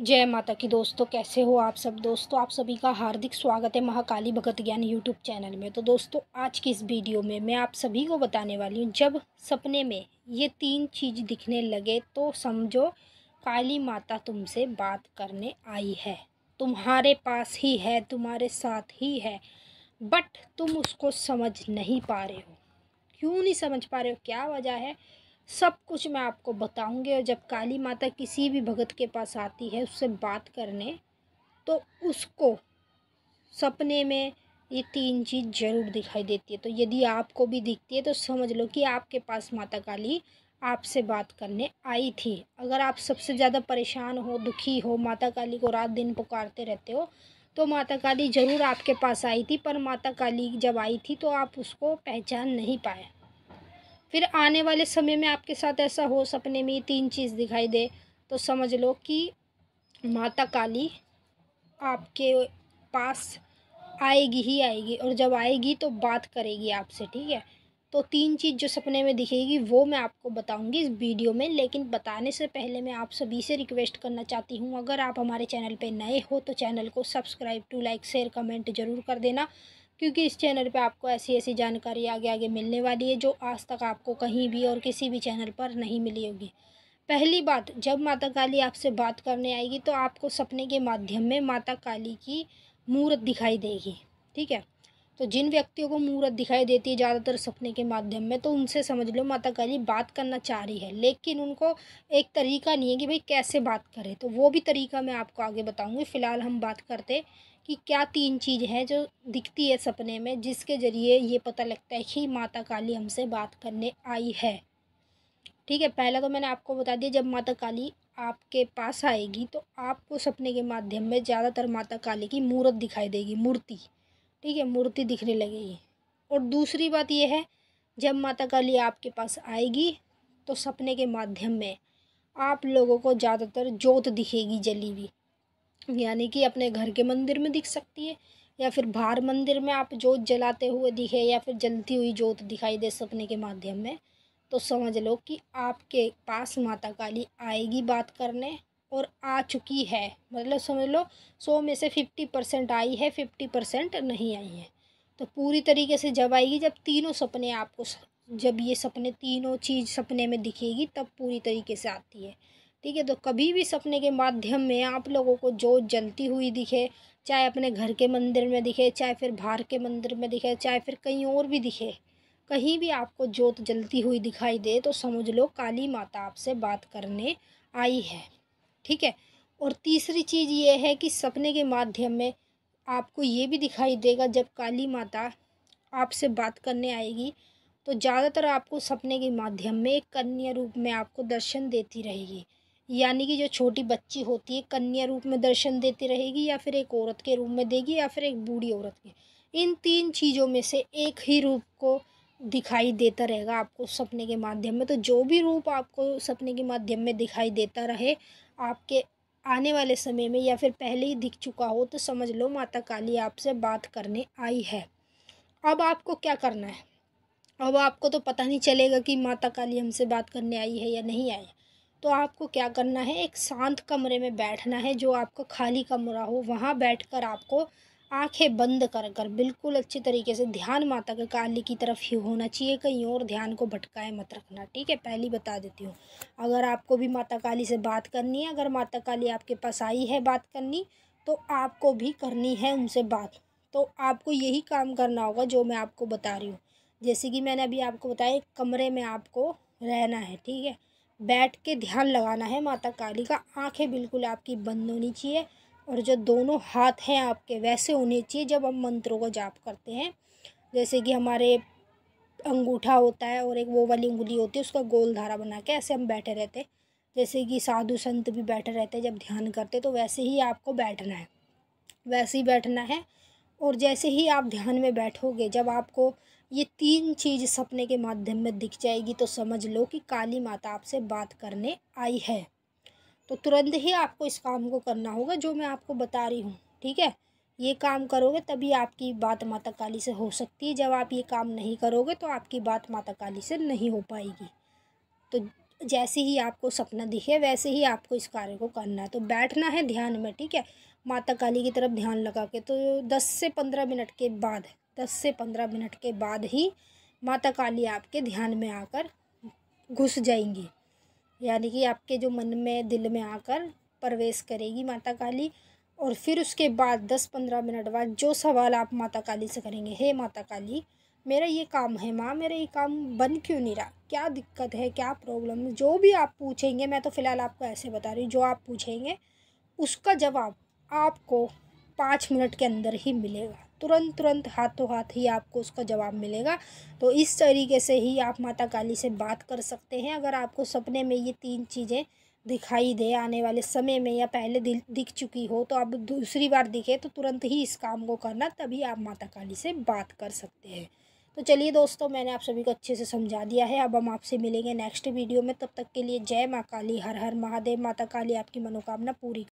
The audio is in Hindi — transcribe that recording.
जय माता की दोस्तों कैसे हो आप सब दोस्तों आप सभी का हार्दिक स्वागत है महाकाली भगत ज्ञान यूट्यूब चैनल में तो दोस्तों आज की इस वीडियो में मैं आप सभी को बताने वाली हूँ जब सपने में ये तीन चीज़ दिखने लगे तो समझो काली माता तुमसे बात करने आई है तुम्हारे पास ही है तुम्हारे साथ ही है बट तुम उसको समझ नहीं पा रहे हो क्यों नहीं समझ पा रहे हो क्या वजह है सब कुछ मैं आपको बताऊंगी और जब काली माता किसी भी भगत के पास आती है उससे बात करने तो उसको सपने में ये तीन चीज़ ज़रूर दिखाई देती है तो यदि आपको भी दिखती है तो समझ लो कि आपके पास माता काली आपसे बात करने आई थी अगर आप सबसे ज़्यादा परेशान हो दुखी हो माता काली को रात दिन पुकारते रहते हो तो माता काली ज़रूर आपके पास आई थी पर माता काली जब आई थी तो आप उसको पहचान नहीं पाए फिर आने वाले समय में आपके साथ ऐसा हो सपने में ये तीन चीज़ दिखाई दे तो समझ लो कि माता काली आपके पास आएगी ही आएगी और जब आएगी तो बात करेगी आपसे ठीक है तो तीन चीज़ जो सपने में दिखेगी वो मैं आपको बताऊंगी इस वीडियो में लेकिन बताने से पहले मैं आप सभी से रिक्वेस्ट करना चाहती हूँ अगर आप हमारे चैनल पे नए हो तो चैनल को subscribe to like share comment जरूर कर देना क्योंकि इस चैनल पे आपको ऐसी ऐसी जानकारी आगे आगे मिलने वाली है जो आज तक आपको कहीं भी और किसी भी चैनल पर नहीं मिली होगी पहली बात जब माता काली आपसे बात करने आएगी तो आपको सपने के माध्यम में माता काली की मूर्त दिखाई देगी ठीक है तो जिन व्यक्तियों को मूर्त दिखाई देती है ज़्यादातर सपने के माध्यम में तो उनसे समझ लो माता काली बात करना चाह रही है लेकिन उनको एक तरीका नहीं है कि भाई कैसे बात करें तो वो भी तरीका मैं आपको आगे बताऊँगी फ़िलहाल हम बात करते कि क्या तीन चीज़ है जो दिखती है सपने में जिसके ज़रिए ये पता लगता है कि माता काली हमसे बात करने आई है ठीक है पहला तो मैंने आपको बता दिया जब माता काली आपके पास आएगी तो आपको सपने के माध्यम में ज़्यादातर माता काली की मूर्त दिखाई देगी मूर्ति ठीक है मूर्ति दिखने लगेगी और दूसरी बात यह है जब माता काली आपके पास आएगी तो सपने के माध्यम में आप लोगों को ज़्यादातर जोत दिखेगी जली हुई यानी कि अपने घर के मंदिर में दिख सकती है या फिर बाहर मंदिर में आप जोत जलाते हुए दिखे या फिर जलती हुई जोत दिखाई दे सपने के माध्यम में तो समझ लो कि आपके पास माता काली आएगी बात करने और आ चुकी है मतलब समझ लो सौ में से फिफ्टी परसेंट आई है फिफ्टी परसेंट नहीं आई है तो पूरी तरीके से जब आएगी जब तीनों सपने आपको जब ये सपने तीनों चीज़ सपने में दिखेगी तब पूरी तरीके से आती है ठीक है तो कभी भी सपने के माध्यम में आप लोगों को जो जलती हुई दिखे चाहे अपने घर के मंदिर में दिखे चाहे फिर बाहर के मंदिर में दिखे चाहे फिर कहीं और भी दिखे कहीं भी आपको जोत जलती हुई दिखाई दे तो समझ लो काली माता आपसे बात करने आई है ठीक है और तीसरी चीज़ ये है कि सपने के माध्यम में आपको ये भी दिखाई देगा जब काली माता आपसे बात करने आएगी तो ज़्यादातर आपको सपने के माध्यम में एक कन्या रूप में आपको दर्शन देती रहेगी यानी कि जो छोटी बच्ची होती है कन्या रूप में दर्शन देती रहेगी या फिर एक औरत के रूप में देगी या फिर एक बूढ़ी औरत के इन तीन चीज़ों में से एक ही रूप को दिखाई देता रहेगा आपको सपने के माध्यम में तो जो भी रूप आपको सपने के माध्यम में दिखाई देता रहे आपके आने वाले समय में या फिर पहले ही दिख चुका हो तो समझ लो माता काली आपसे बात करने आई है अब आपको क्या करना है अब आपको तो पता नहीं चलेगा कि माता काली हमसे बात करने आई है या नहीं आई तो आपको क्या करना है एक शांत कमरे में बैठना है जो आपका खाली कमरा हो वहाँ बैठकर आपको आंखें बंद कर कर बिल्कुल अच्छे तरीके से ध्यान माता के काली की तरफ ही होना चाहिए कहीं और ध्यान को भटकाए मत रखना ठीक है पहली बता देती हूँ अगर आपको भी माता काली से बात करनी है अगर माता काली आपके पास आई है बात करनी तो आपको भी करनी है उनसे बात तो आपको यही काम करना होगा जो मैं आपको बता रही हूँ जैसे कि मैंने अभी आपको बताया कमरे में आपको रहना है ठीक है बैठ के ध्यान लगाना है माता काली का आंखें बिल्कुल आपकी बंद होनी चाहिए और जो दोनों हाथ हैं आपके वैसे होने चाहिए जब हम मंत्रों को जाप करते हैं जैसे कि हमारे अंगूठा होता है और एक वो वाली उंगली होती है उसका गोल धारा बना के ऐसे हम बैठे रहते हैं जैसे कि साधु संत भी बैठे रहते हैं जब ध्यान करते तो वैसे ही आपको बैठना है वैसे ही बैठना है और जैसे ही आप ध्यान में बैठोगे जब आपको ये तीन चीज़ सपने के माध्यम में दिख जाएगी तो समझ लो कि काली माता आपसे बात करने आई है तो तुरंत ही आपको इस काम को करना होगा जो मैं आपको बता रही हूँ ठीक है ये काम करोगे तभी आपकी बात माता काली से हो सकती है जब आप ये काम नहीं करोगे तो आपकी बात माता काली से नहीं हो पाएगी तो जैसे ही आपको सपना दिखे वैसे ही आपको इस कार्य को करना है तो बैठना है ध्यान में ठीक है माता काली की तरफ ध्यान लगा के तो दस से पंद्रह मिनट के बाद दस से पंद्रह मिनट के बाद ही माता काली आपके ध्यान में आकर घुस जाएंगी यानी कि आपके जो मन में दिल में आकर प्रवेश करेगी माता काली और फिर उसके बाद दस पंद्रह मिनट बाद जो सवाल आप माता काली से करेंगे हे माता काली मेरा ये काम है माँ मेरा ये काम बन क्यों नहीं रहा क्या दिक्कत है क्या प्रॉब्लम जो भी आप पूछेंगे मैं तो फ़िलहाल आपको ऐसे बता रही हूँ जो आप पूछेंगे उसका जवाब आपको पाँच मिनट के अंदर ही मिलेगा तुरंत तुरंत हाथों हाथ ही आपको उसका जवाब मिलेगा तो इस तरीके से ही आप माता काली से बात कर सकते हैं अगर आपको सपने में ये तीन चीज़ें दिखाई दे आने वाले समय में या पहले दिख चुकी हो तो आप दूसरी बार दिखे तो तुरंत ही इस काम को करना तभी आप माता काली से बात कर सकते हैं तो चलिए दोस्तों मैंने आप सभी को अच्छे से समझा दिया है अब हम आपसे मिलेंगे नेक्स्ट वीडियो में तब तक के लिए जय माँ काली हर हर महादेव माता काली आपकी मनोकामना पूरी